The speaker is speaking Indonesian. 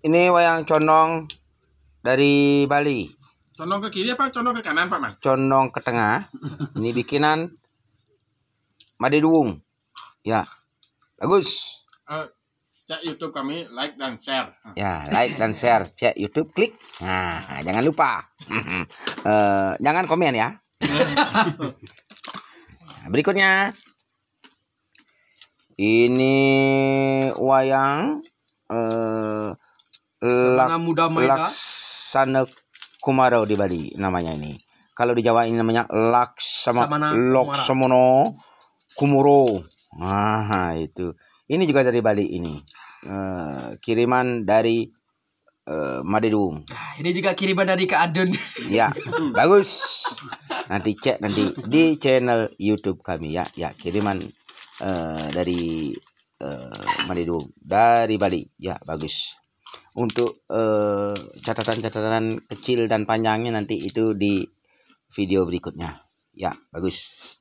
ini wayang condong dari Bali. Condong ke kiri apa condong ke kanan Pak Man? Condong ke tengah. ini bikinan Made Duwung. Ya. Bagus. Uh, cek YouTube kami like dan share. Ya, like dan share. Cek YouTube klik. Nah, jangan lupa. uh, jangan komen ya. Berikutnya. Ini wayang uh, Lak, muda Laksana Kumaro di Bali namanya ini. Kalau di Jawa ini namanya Laksama Samana Loksomono Kumuro. Nah, itu. Ini juga dari Bali ini. Uh, kiriman dari uh, Ini juga kiriman dari Kak Adun. Ya, bagus. Nanti cek nanti di channel YouTube kami ya. Ya, kiriman uh, dari uh, dari Bali. Ya, bagus untuk eh, catatan-catatan uh, kecil dan panjangnya nanti itu di video berikutnya ya bagus